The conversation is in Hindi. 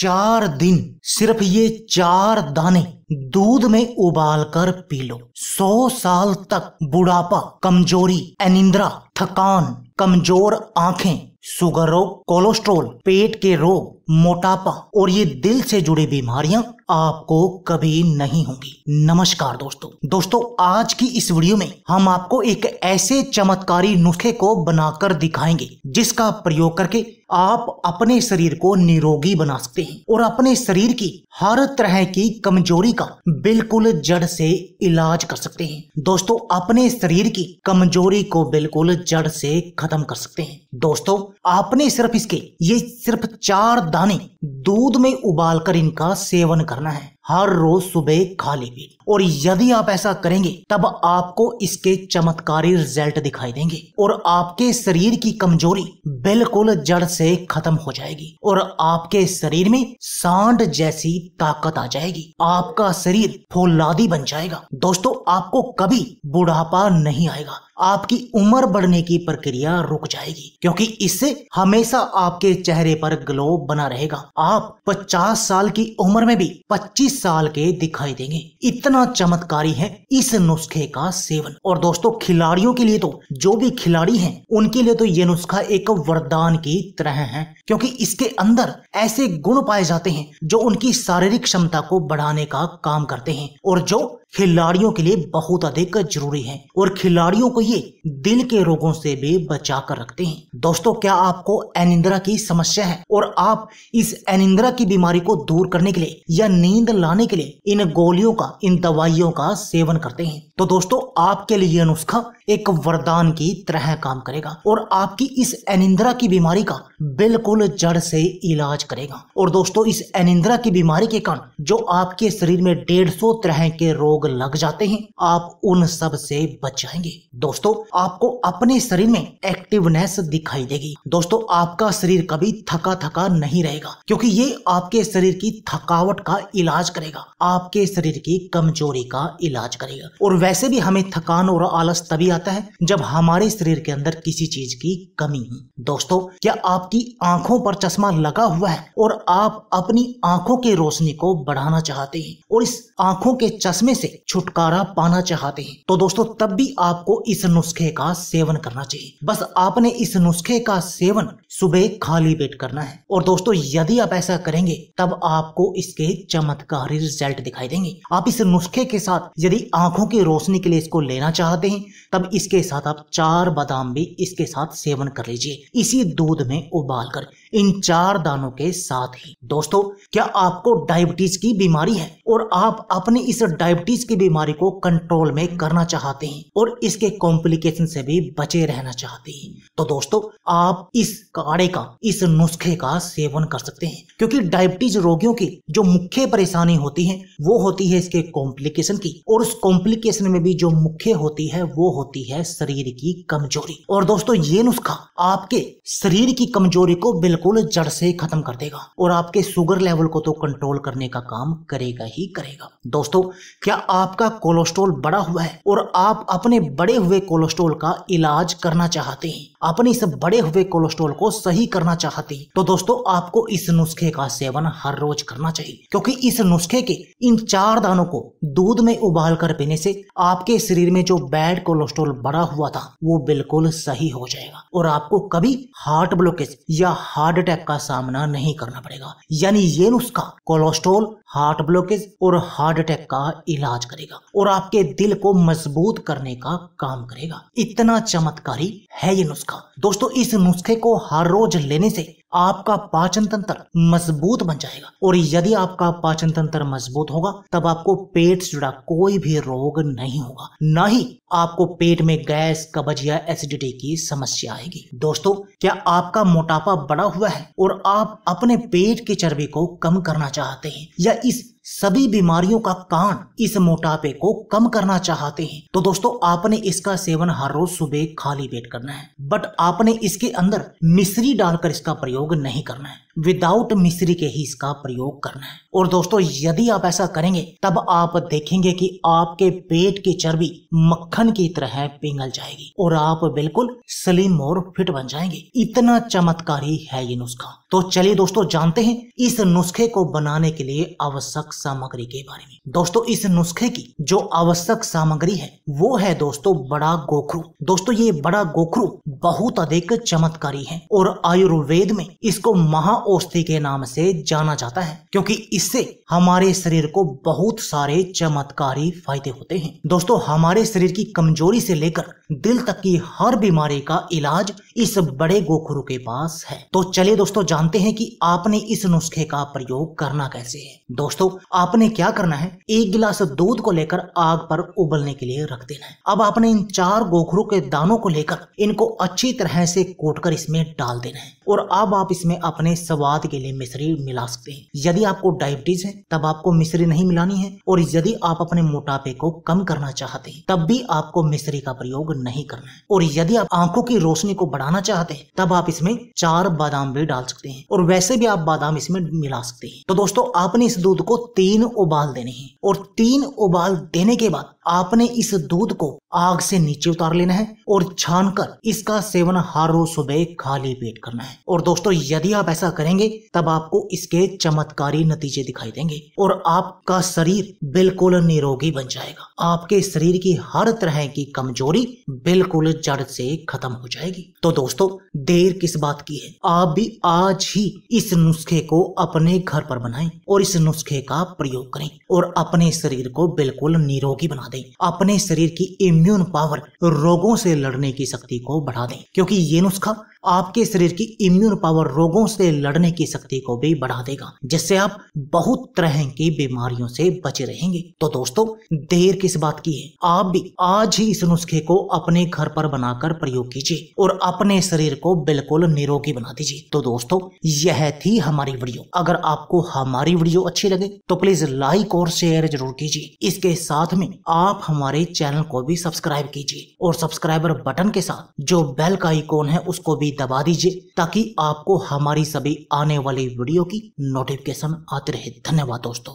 चार दिन सिर्फ ये चार दाने दूध में उबाल कर पी लो सौ साल तक बुढ़ापा कमजोरी अनिंद्रा थकान कमजोर आंखें सुगर रोग कोलेस्ट्रोल पेट के रोग मोटापा और ये दिल से जुड़े बीमारियां आपको कभी नहीं होंगी नमस्कार दोस्तों दोस्तों आज की इस वीडियो में हम आपको एक ऐसे चमत्कारी नुस्खे को बनाकर दिखाएंगे जिसका प्रयोग करके आप अपने शरीर को निरोगी बना सकते हैं और अपने शरीर की हर तरह की कमजोरी का बिल्कुल जड़ से इलाज कर सकते हैं दोस्तों अपने शरीर की कमजोरी को बिल्कुल जड़ से खत्म कर सकते हैं दोस्तों आपने सिर्फ इसके ये सिर्फ चार सावधानी दूध में उबालकर इनका सेवन करना है हर रोज सुबह खाली पेट और यदि आप ऐसा करेंगे तब आपको इसके चमत्कारी रिजल्ट दिखाई देंगे और आपके शरीर की कमजोरी बिल्कुल जड़ से खत्म हो जाएगी और आपके शरीर में सांड जैसी ताकत आ जाएगी आपका शरीर फौलादी बन जाएगा दोस्तों आपको कभी बुढ़ापा नहीं आएगा आपकी उम्र बढ़ने की प्रक्रिया रुक जाएगी क्योंकि इससे हमेशा आपके चेहरे पर ग्लो बना रहेगा आप 50 साल की उम्र में भी 25 साल के दिखाई देंगे इतना चमत्कारी है इस नुस्खे का सेवन और दोस्तों खिलाड़ियों के लिए तो जो भी खिलाड़ी हैं उनके लिए तो ये नुस्खा एक वरदान की तरह है क्योंकि इसके अंदर ऐसे गुण पाए जाते हैं जो उनकी शारीरिक क्षमता को बढ़ाने का काम करते हैं और जो खिलाड़ियों के लिए बहुत अधिक जरूरी है और खिलाड़ियों को ये दिल के रोगों से भी बचा कर रखते हैं दोस्तों क्या आपको एनिंद्रा की समस्या है और आप इस एनिंद्रा की बीमारी को दूर करने के लिए या नींद लाने के लिए इन गोलियों का इन दवाइयों का सेवन करते हैं तो दोस्तों आपके लिए यह नुस्खा एक वरदान की तरह काम करेगा और आपकी इस एनिंद्रा की बीमारी का बिल्कुल जड़ से इलाज करेगा और दोस्तों इस एनिंद्रा की बीमारी के कारण जो आपके शरीर में डेढ़ सौ तरह के रोग रोग लग जाते हैं आप उन सब से बच जाएंगे दोस्तों आपको अपने शरीर में एक्टिवनेस दिखाई देगी दोस्तों आपका शरीर कभी थका थका नहीं रहेगा क्योंकि ये आपके शरीर की थकावट का इलाज करेगा आपके शरीर की कमजोरी का इलाज करेगा और वैसे भी हमें थकान और आलस तभी आता है जब हमारे शरीर के अंदर किसी चीज की कमी हो दोस्तों क्या आपकी आंखों पर चश्मा लगा हुआ है और आप अपनी आंखों की रोशनी को बढ़ाना चाहते हैं और इस आंखों के चश्मे से छुटकारा पाना चाहते हैं तो दोस्तों तब भी आपको इस नुस्खे का सेवन करना चाहिए बस आपने इस नुस्खे का सेवन सुबह खाली पेट करना है और दोस्तों यदि आप ऐसा करेंगे तब आपको इसके चमत्कारी रिजल्ट दिखाई देंगे आप इस नुस्खे के साथ यदि आंखों की रोशनी के लिए इसको लेना चाहते हैं तब इसके साथ आप चार बादाम भी इसके साथ सेवन कर लीजिए इसी दूध में उबाल कर इन चार दानों के साथ ही दोस्तों क्या आपको डायबिटीज की बीमारी है और आप अपने इस डायबिटीज डिजीज की बीमारी को कंट्रोल में करना चाहते हैं और इसके कॉम्प्लिकेशन से भी बचे रहना चाहते हैं तो दोस्तों आप इस काढ़े का इस नुस्खे का सेवन कर सकते हैं क्योंकि डायबिटीज रोगियों की जो मुख्य परेशानी होती है वो होती है इसके कॉम्प्लिकेशन की और उस कॉम्प्लिकेशन में भी जो मुख्य होती है वो होती है शरीर की कमजोरी और दोस्तों ये नुस्खा आपके शरीर की कमजोरी को बिल्कुल जड़ से खत्म कर देगा और आपके शुगर लेवल को तो कंट्रोल करने का काम करेगा ही करेगा दोस्तों क्या आपका कोलेस्ट्रोल बढ़ा हुआ है और आप अपने बढ़े हुए कोलेस्ट्रोल का इलाज करना चाहते हैं अपने इस बढ़े हुए कोलेस्ट्रोल को सही करना चाहते हैं तो दोस्तों आपको इस नुस्खे का सेवन हर रोज करना चाहिए क्योंकि इस नुस्खे के इन चार दानों को दूध में उबाल कर पीने से आपके शरीर में जो बैड कोलेस्ट्रोल बढ़ा हुआ था वो बिल्कुल सही हो जाएगा और आपको कभी हार्ट ब्लॉकेज या हार्ट अटैक का सामना नहीं करना पड़ेगा यानी ये नुस्खा कोलेस्ट्रोल हार्ट ब्लॉकेज और हार्ट अटैक का इलाज इलाज करेगा और आपके दिल को मजबूत करने का काम करेगा इतना चमत्कारी है ये नुस्खा दोस्तों इस नुस्खे को हर रोज लेने से आपका पाचन तंत्र मजबूत बन जाएगा और यदि आपका पाचन तंत्र मजबूत होगा तब आपको पेट से जुड़ा कोई भी रोग नहीं होगा न ही आपको पेट में गैस कब्ज या एसिडिटी की समस्या आएगी दोस्तों क्या आपका मोटापा बड़ा हुआ है और आप अपने पेट की चर्बी को कम करना चाहते हैं या इस सभी बीमारियों का कारण इस मोटापे को कम करना चाहते हैं तो दोस्तों आपने इसका सेवन हर रोज सुबह खाली पेट करना है बट आपने इसके अंदर मिश्री डालकर इसका प्रयोग नहीं करना है विदाउट मिश्री के ही इसका प्रयोग करना है और दोस्तों यदि आप ऐसा करेंगे तब आप देखेंगे कि आपके पेट की चर्बी मक्खन की तरह पिघल जाएगी और आप बिल्कुल स्लिम और फिट बन जाएंगे इतना चमत्कारी है ये नुस्खा तो चलिए दोस्तों जानते हैं इस नुस्खे को बनाने के लिए आवश्यक सामग्री के बारे में दोस्तों इस नुस्खे की जो आवश्यक सामग्री है वो है दोस्तों बड़ा गोखरू दोस्तों ये बड़ा गोखरू बहुत अधिक चमत्कारी है और आयुर्वेद में इसको महा औषधि के नाम से जाना जाता है क्योंकि इससे हमारे शरीर को बहुत सारे चमत्कारी फायदे होते हैं दोस्तों हमारे शरीर की कमजोरी से लेकर दिल तक की हर बीमारी का इलाज इस बड़े गोखरू के पास है तो चलिए दोस्तों जानते हैं कि आपने इस नुस्खे का प्रयोग करना कैसे है दोस्तों आपने क्या करना है एक गिलास दूध को लेकर आग पर उबलने के लिए रख देना है अब आपने इन चार गोखरों के दानों को लेकर इनको अच्छी तरह से कर इसमें डाल देना है और अब आप इसमें अपने स्वाद के लिए मिश्री मिला सकते हैं यदि आपको डायबिटीज है तब आपको मिश्री नहीं मिलानी है और यदि आप अपने मोटापे को कम करना चाहते हैं तब भी आपको मिश्री का प्रयोग नहीं करना है और यदि आप आंखों की रोशनी को बढ़ाना चाहते हैं तब आप इसमें चार बादाम भी डाल सकते हैं हैं और वैसे भी आप बादाम इसमें मिला सकते हैं तो दोस्तों आपने इस दूध को तीन उबाल देने हैं और तीन उबाल देने के बाद आपने इस दूध को आग से नीचे उतार लेना है और छान कर इसका सेवन हर रोज सुबह खाली पेट करना है और दोस्तों यदि आप ऐसा करेंगे तब आपको इसके चमत्कारी नतीजे दिखाई देंगे और आपका शरीर बिल्कुल निरोगी बन जाएगा आपके शरीर की हर तरह की कमजोरी बिल्कुल जड़ से खत्म हो जाएगी तो दोस्तों देर किस बात की है आप भी आज ही इस नुस्खे को अपने घर पर बनाएं और इस नुस्खे का प्रयोग करें और अपने शरीर को बिल्कुल निरोगी बना दें अपने शरीर की इम्यून पावर रोगों से लड़ने की शक्ति को बढ़ा दें क्योंकि ये नुस्खा आपके शरीर की इम्यून पावर रोगों से लड़ने की शक्ति को भी बढ़ा देगा जिससे आप बहुत तरह की बीमारियों से बचे रहेंगे तो दोस्तों देर किस बात की है आप भी आज ही इस नुस्खे को अपने घर पर बनाकर प्रयोग कीजिए और अपने शरीर को बिल्कुल निरोगी बना दीजिए तो दोस्तों यह थी हमारी वीडियो अगर आपको हमारी वीडियो अच्छी लगे तो प्लीज लाइक और शेयर जरूर कीजिए इसके साथ में आप हमारे चैनल को भी सब्सक्राइब कीजिए और सब्सक्राइबर बटन के साथ जो बेल का आइकॉन है उसको भी दबा दीजिए ताकि आपको हमारी सभी आने वाली वीडियो की नोटिफिकेशन आती रहे धन्यवाद दोस्तों